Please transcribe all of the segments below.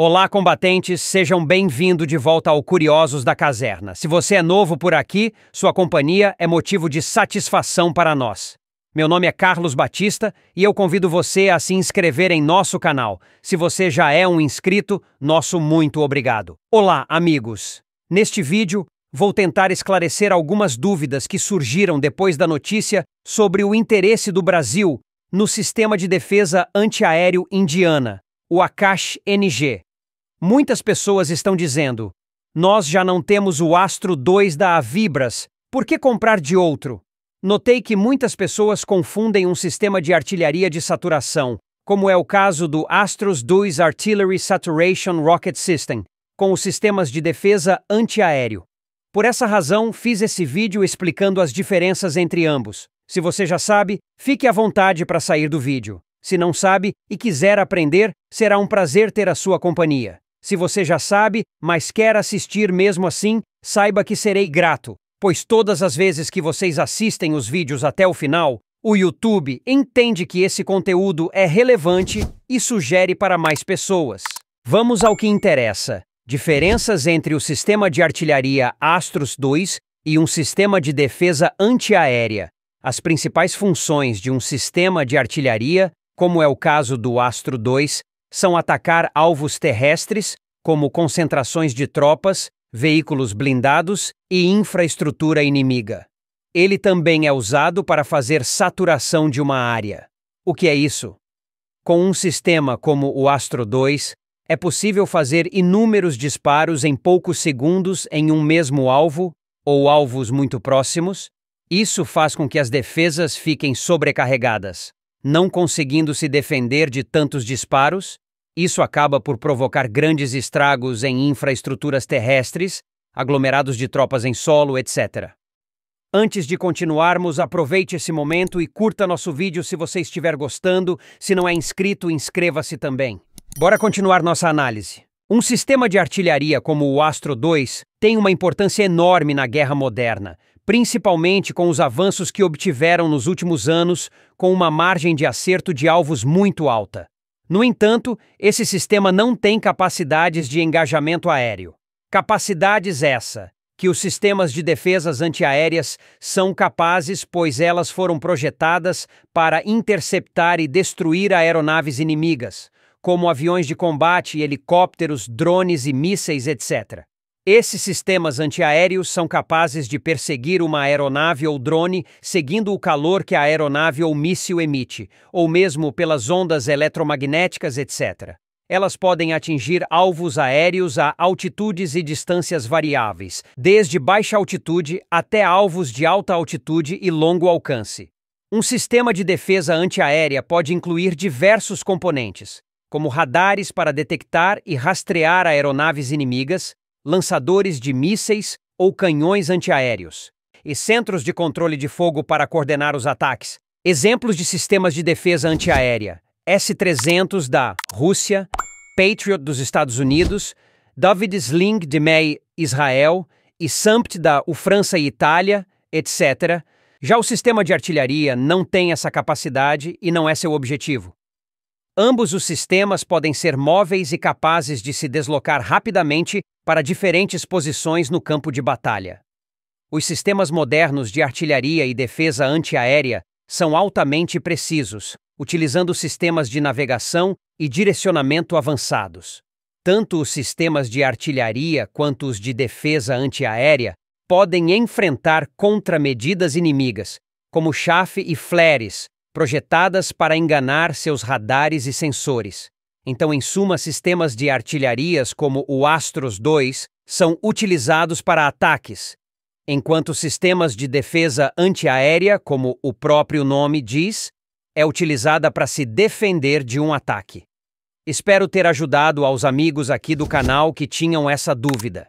Olá, combatentes, sejam bem-vindos de volta ao Curiosos da Caserna. Se você é novo por aqui, sua companhia é motivo de satisfação para nós. Meu nome é Carlos Batista e eu convido você a se inscrever em nosso canal. Se você já é um inscrito, nosso muito obrigado. Olá, amigos! Neste vídeo, vou tentar esclarecer algumas dúvidas que surgiram depois da notícia sobre o interesse do Brasil no Sistema de Defesa Antiaéreo Indiana, o Akash NG. Muitas pessoas estão dizendo: Nós já não temos o Astro 2 da Avibras, por que comprar de outro? Notei que muitas pessoas confundem um sistema de artilharia de saturação, como é o caso do Astros 2 Artillery Saturation Rocket System, com os sistemas de defesa antiaéreo. Por essa razão, fiz esse vídeo explicando as diferenças entre ambos. Se você já sabe, fique à vontade para sair do vídeo. Se não sabe e quiser aprender, será um prazer ter a sua companhia. Se você já sabe, mas quer assistir mesmo assim, saiba que serei grato, pois todas as vezes que vocês assistem os vídeos até o final, o YouTube entende que esse conteúdo é relevante e sugere para mais pessoas. Vamos ao que interessa. Diferenças entre o sistema de artilharia Astros 2 e um sistema de defesa antiaérea. As principais funções de um sistema de artilharia, como é o caso do Astro 2, são atacar alvos terrestres, como concentrações de tropas, veículos blindados e infraestrutura inimiga. Ele também é usado para fazer saturação de uma área. O que é isso? Com um sistema como o Astro 2, é possível fazer inúmeros disparos em poucos segundos em um mesmo alvo, ou alvos muito próximos. Isso faz com que as defesas fiquem sobrecarregadas não conseguindo se defender de tantos disparos, isso acaba por provocar grandes estragos em infraestruturas terrestres, aglomerados de tropas em solo, etc. Antes de continuarmos, aproveite esse momento e curta nosso vídeo se você estiver gostando. Se não é inscrito, inscreva-se também. Bora continuar nossa análise. Um sistema de artilharia como o Astro 2 tem uma importância enorme na guerra moderna, principalmente com os avanços que obtiveram nos últimos anos, com uma margem de acerto de alvos muito alta. No entanto, esse sistema não tem capacidades de engajamento aéreo. Capacidades essa que os sistemas de defesas antiaéreas são capazes, pois elas foram projetadas para interceptar e destruir aeronaves inimigas, como aviões de combate, helicópteros, drones e mísseis, etc. Esses sistemas antiaéreos são capazes de perseguir uma aeronave ou drone seguindo o calor que a aeronave ou míssil emite, ou mesmo pelas ondas eletromagnéticas, etc. Elas podem atingir alvos aéreos a altitudes e distâncias variáveis, desde baixa altitude até alvos de alta altitude e longo alcance. Um sistema de defesa antiaérea pode incluir diversos componentes, como radares para detectar e rastrear aeronaves inimigas, lançadores de mísseis ou canhões antiaéreos, e centros de controle de fogo para coordenar os ataques. Exemplos de sistemas de defesa antiaérea: S-300 da Rússia, Patriot dos Estados Unidos, David Sling de Mei, Israel, e Sampt da França e Itália, etc. Já o sistema de artilharia não tem essa capacidade e não é seu objetivo. Ambos os sistemas podem ser móveis e capazes de se deslocar rapidamente para diferentes posições no campo de batalha. Os sistemas modernos de artilharia e defesa antiaérea são altamente precisos, utilizando sistemas de navegação e direcionamento avançados. Tanto os sistemas de artilharia quanto os de defesa antiaérea podem enfrentar contramedidas inimigas, como chafe e flares, projetadas para enganar seus radares e sensores. Então, em suma, sistemas de artilharias como o Astros 2 são utilizados para ataques, enquanto sistemas de defesa antiaérea, como o próprio nome diz, é utilizada para se defender de um ataque. Espero ter ajudado aos amigos aqui do canal que tinham essa dúvida.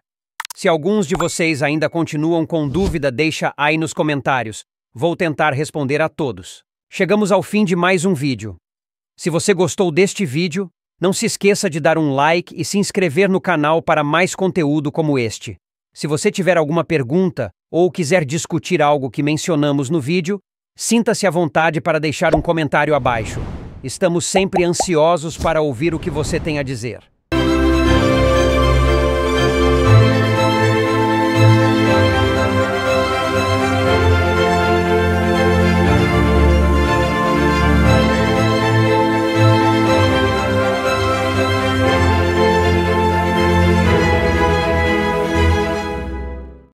Se alguns de vocês ainda continuam com dúvida, deixa aí nos comentários. Vou tentar responder a todos. Chegamos ao fim de mais um vídeo. Se você gostou deste vídeo, não se esqueça de dar um like e se inscrever no canal para mais conteúdo como este. Se você tiver alguma pergunta ou quiser discutir algo que mencionamos no vídeo, sinta-se à vontade para deixar um comentário abaixo. Estamos sempre ansiosos para ouvir o que você tem a dizer.